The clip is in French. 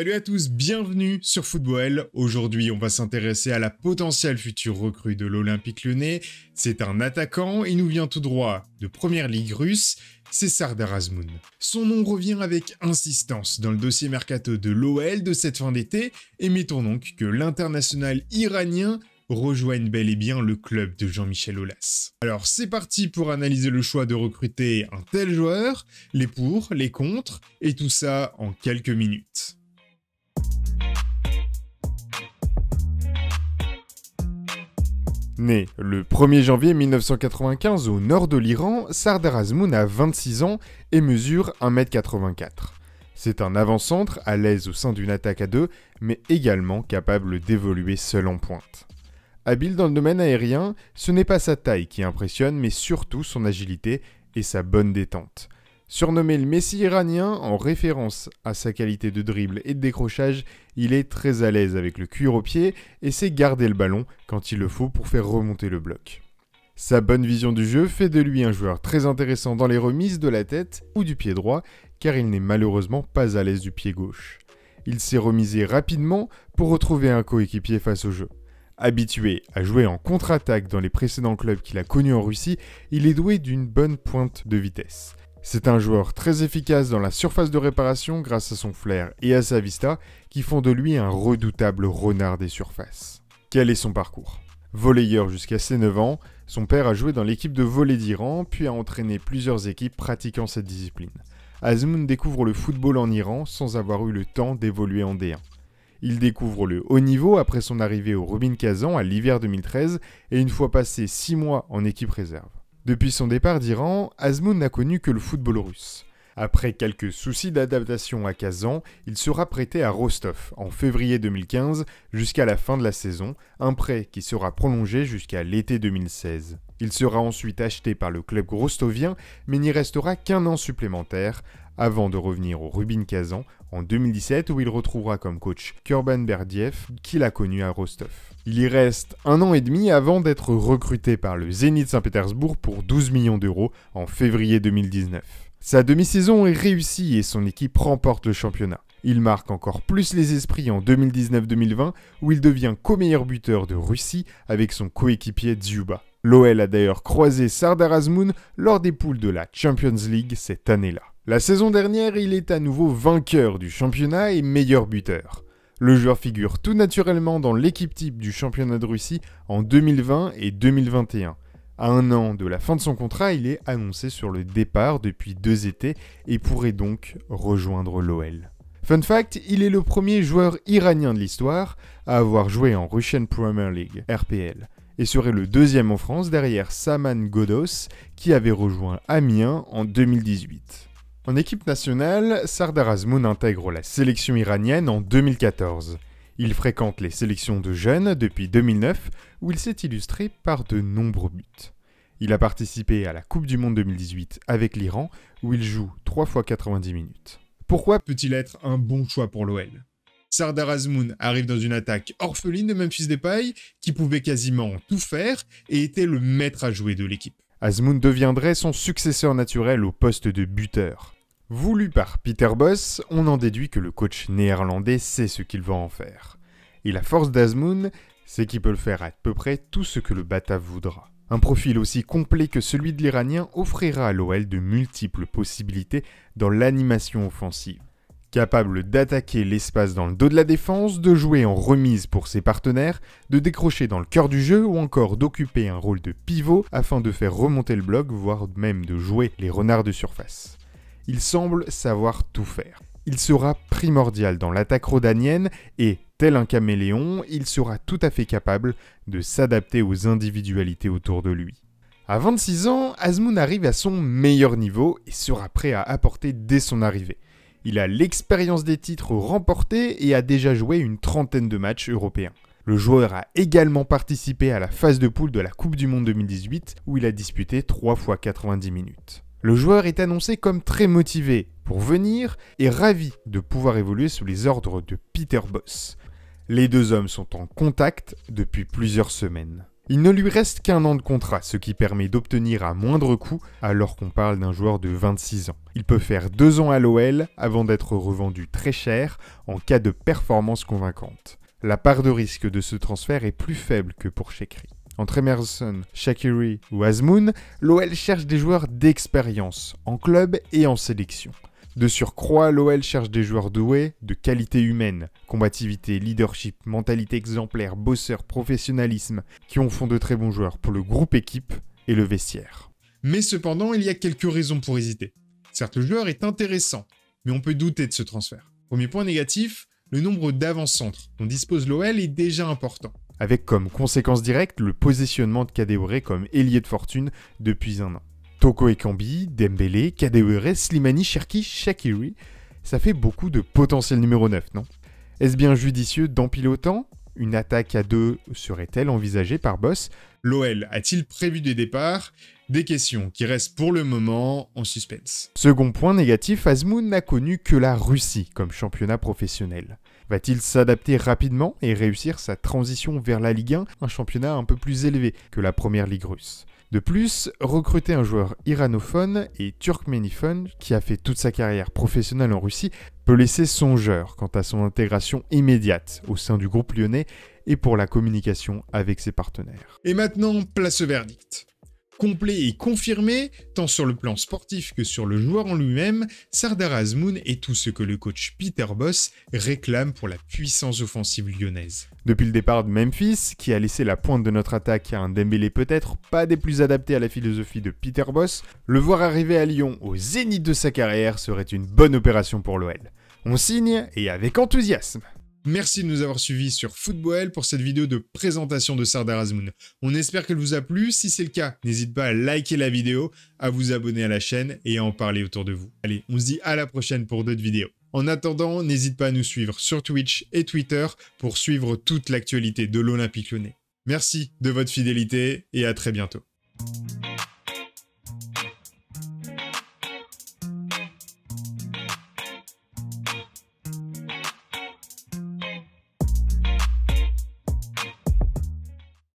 Salut à tous, bienvenue sur Football. Aujourd'hui, on va s'intéresser à la potentielle future recrue de l'Olympique lyonnais. C'est un attaquant, il nous vient tout droit de Première Ligue russe, c'est Sardar Son nom revient avec insistance dans le dossier mercato de l'OL de cette fin d'été, et mettons donc que l'international iranien rejoigne bel et bien le club de Jean-Michel Aulas. Alors c'est parti pour analyser le choix de recruter un tel joueur, les pour, les contre, et tout ça en quelques minutes. Né le 1er janvier 1995 au nord de l'Iran, Sardar Azmoun a 26 ans et mesure 1m84. C'est un avant-centre à l'aise au sein d'une attaque à deux, mais également capable d'évoluer seul en pointe. Habile dans le domaine aérien, ce n'est pas sa taille qui impressionne, mais surtout son agilité et sa bonne détente. Surnommé le Messi iranien en référence à sa qualité de dribble et de décrochage, il est très à l'aise avec le cuir au pied et sait garder le ballon quand il le faut pour faire remonter le bloc. Sa bonne vision du jeu fait de lui un joueur très intéressant dans les remises de la tête ou du pied droit car il n'est malheureusement pas à l'aise du pied gauche. Il s'est remisé rapidement pour retrouver un coéquipier face au jeu. Habitué à jouer en contre-attaque dans les précédents clubs qu'il a connus en Russie, il est doué d'une bonne pointe de vitesse. C'est un joueur très efficace dans la surface de réparation grâce à son flair et à sa vista qui font de lui un redoutable renard des surfaces. Quel est son parcours Volleyeur jusqu'à ses 9 ans, son père a joué dans l'équipe de volley d'Iran puis a entraîné plusieurs équipes pratiquant cette discipline. Azmoun découvre le football en Iran sans avoir eu le temps d'évoluer en D1. Il découvre le haut niveau après son arrivée au Rubin Kazan à l'hiver 2013 et une fois passé 6 mois en équipe réserve. Depuis son départ d'Iran, Azmoun n'a connu que le football russe. Après quelques soucis d'adaptation à Kazan, il sera prêté à Rostov en février 2015 jusqu'à la fin de la saison, un prêt qui sera prolongé jusqu'à l'été 2016. Il sera ensuite acheté par le club rostovien mais n'y restera qu'un an supplémentaire avant de revenir au Rubin Kazan en 2017 où il retrouvera comme coach Kurban Berdiev qu'il a connu à Rostov. Il y reste un an et demi avant d'être recruté par le Zénith Saint-Pétersbourg pour 12 millions d'euros en février 2019. Sa demi-saison est réussie et son équipe remporte le championnat. Il marque encore plus les esprits en 2019-2020 où il devient co-meilleur buteur de Russie avec son coéquipier Dziuba. L'OL a d'ailleurs croisé Sardar Azmoun lors des poules de la Champions League cette année-là. La saison dernière, il est à nouveau vainqueur du championnat et meilleur buteur. Le joueur figure tout naturellement dans l'équipe type du championnat de Russie en 2020 et 2021. À un an de la fin de son contrat, il est annoncé sur le départ depuis deux étés et pourrait donc rejoindre l'OL. Fun fact, il est le premier joueur iranien de l'histoire à avoir joué en Russian Premier League, RPL, et serait le deuxième en France derrière Saman Godos qui avait rejoint Amiens en 2018. En équipe nationale, Sardar Azmoun intègre la sélection iranienne en 2014. Il fréquente les sélections de jeunes depuis 2009 où il s'est illustré par de nombreux buts. Il a participé à la Coupe du Monde 2018 avec l'Iran où il joue 3 fois 90 minutes. Pourquoi peut-il être un bon choix pour l'OL Sardar Azmoun arrive dans une attaque orpheline de Memphis Depay qui pouvait quasiment tout faire et était le maître à jouer de l'équipe. Azmoun deviendrait son successeur naturel au poste de buteur. Voulu par Peter Boss, on en déduit que le coach néerlandais sait ce qu'il va en faire. Et la force d'Azmoun, c'est qu'il peut le faire à peu près tout ce que le Bata voudra. Un profil aussi complet que celui de l'Iranien offrira à l'OL de multiples possibilités dans l'animation offensive. Capable d'attaquer l'espace dans le dos de la défense, de jouer en remise pour ses partenaires, de décrocher dans le cœur du jeu ou encore d'occuper un rôle de pivot afin de faire remonter le bloc, voire même de jouer les renards de surface il semble savoir tout faire. Il sera primordial dans l'attaque rhodanienne et, tel un caméléon, il sera tout à fait capable de s'adapter aux individualités autour de lui. À 26 ans, Azmoun arrive à son meilleur niveau et sera prêt à apporter dès son arrivée. Il a l'expérience des titres remportés et a déjà joué une trentaine de matchs européens. Le joueur a également participé à la phase de poule de la Coupe du Monde 2018 où il a disputé 3 fois 90 minutes. Le joueur est annoncé comme très motivé pour venir et ravi de pouvoir évoluer sous les ordres de Peter Boss. Les deux hommes sont en contact depuis plusieurs semaines. Il ne lui reste qu'un an de contrat, ce qui permet d'obtenir à moindre coût alors qu'on parle d'un joueur de 26 ans. Il peut faire deux ans à l'OL avant d'être revendu très cher en cas de performance convaincante. La part de risque de ce transfert est plus faible que pour Shekri. Entre Emerson, Shakiri ou Azmoun, l'OL cherche des joueurs d'expérience, en club et en sélection. De surcroît, l'OL cherche des joueurs doués, de qualité humaine, combativité, leadership, mentalité exemplaire, bosseur, professionnalisme, qui en font de très bons joueurs pour le groupe équipe et le vestiaire. Mais cependant, il y a quelques raisons pour hésiter. Certes, le joueur est intéressant, mais on peut douter de ce transfert. Premier point négatif, le nombre davant centres dont dispose l'OL est déjà important avec comme conséquence directe le positionnement de Kadewere comme ailier de fortune depuis un an. Toko Ekambi, Dembélé, Kadewere, Slimani, Cherki, Shakiri, ça fait beaucoup de potentiel numéro 9, non Est-ce bien judicieux d'empiler autant Une attaque à deux serait-elle envisagée par Boss L'OL a-t-il prévu des départs des questions qui restent pour le moment en suspense. Second point négatif, Azmoun n'a connu que la Russie comme championnat professionnel. Va-t-il s'adapter rapidement et réussir sa transition vers la Ligue 1, un championnat un peu plus élevé que la première ligue russe de plus, recruter un joueur iranophone et turkménophone qui a fait toute sa carrière professionnelle en Russie peut laisser songeur quant à son intégration immédiate au sein du groupe lyonnais et pour la communication avec ses partenaires. Et maintenant, place au verdict complet et confirmé, tant sur le plan sportif que sur le joueur en lui-même, Sardar Azmoun est tout ce que le coach Peter Boss réclame pour la puissance offensive lyonnaise. Depuis le départ de Memphis, qui a laissé la pointe de notre attaque à un Dembélé peut-être pas des plus adaptés à la philosophie de Peter Boss, le voir arriver à Lyon au zénith de sa carrière serait une bonne opération pour l'OL. On signe et avec enthousiasme. Merci de nous avoir suivis sur Football pour cette vidéo de présentation de Sardar Azmoun. On espère qu'elle vous a plu. Si c'est le cas, n'hésite pas à liker la vidéo, à vous abonner à la chaîne et à en parler autour de vous. Allez, on se dit à la prochaine pour d'autres vidéos. En attendant, n'hésite pas à nous suivre sur Twitch et Twitter pour suivre toute l'actualité de l'Olympique lyonnais. Merci de votre fidélité et à très bientôt.